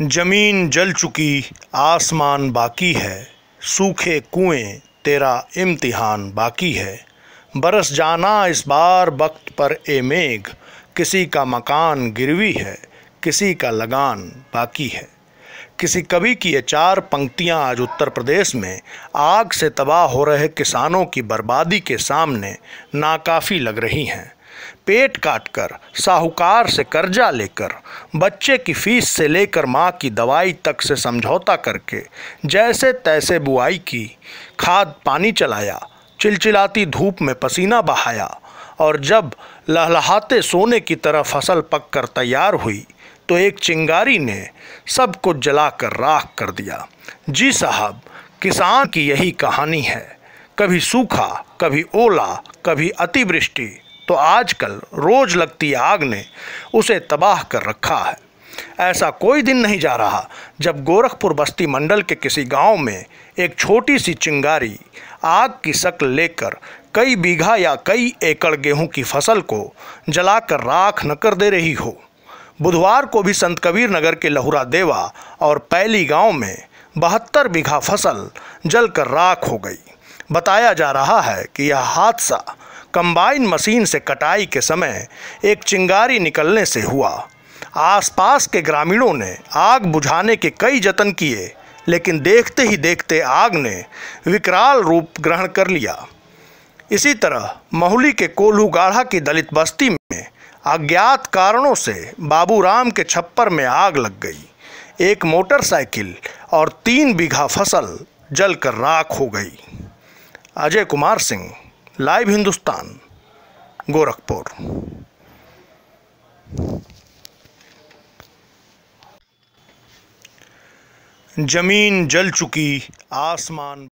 जमीन जल चुकी आसमान बाकी है सूखे कुएं तेरा इम्तिहान बाकी है बरस जाना इस बार वक्त पर ए मेघ किसी का मकान गिरवी है किसी का लगान बाकी है किसी कवि की ये चार पंक्तियां आज उत्तर प्रदेश में आग से तबाह हो रहे किसानों की बर्बादी के सामने नाकाफ़ी लग रही हैं पेट काटकर साहूकार से कर्जा लेकर बच्चे की फीस से लेकर माँ की दवाई तक से समझौता करके जैसे तैसे बुआई की खाद पानी चलाया चिलचिलाती धूप में पसीना बहाया और जब लहलहाते सोने की तरह फसल पक कर तैयार हुई तो एक चिंगारी ने सब कुछ जला कर राख कर दिया जी साहब किसान की यही कहानी है कभी सूखा कभी ओला कभी अतिवृष्टि तो आजकल रोज लगती आग ने उसे तबाह कर रखा है ऐसा कोई दिन नहीं जा रहा जब गोरखपुर बस्ती मंडल के किसी गांव में एक छोटी सी चिंगारी आग की शक्ल लेकर कई बीघा या कई एकड़ गेहूं की फसल को जलाकर राख न कर दे रही हो बुधवार को भी संत कबीर नगर के लहुरा देवा और पैली गांव में बहत्तर बीघा फसल जलकर राख हो गई बताया जा रहा है कि यह हादसा कंबाइन मशीन से कटाई के समय एक चिंगारी निकलने से हुआ आसपास के ग्रामीणों ने आग बुझाने के कई जतन किए लेकिन देखते ही देखते आग ने विकराल रूप ग्रहण कर लिया इसी तरह महुली के कोल्हूगाढ़ा की दलित बस्ती में अज्ञात कारणों से बाबूराम के छप्पर में आग लग गई एक मोटरसाइकिल और तीन बीघा फसल जलकर राख हो गई अजय कुमार सिंह लाइव हिंदुस्तान गोरखपुर जमीन जल चुकी आसमान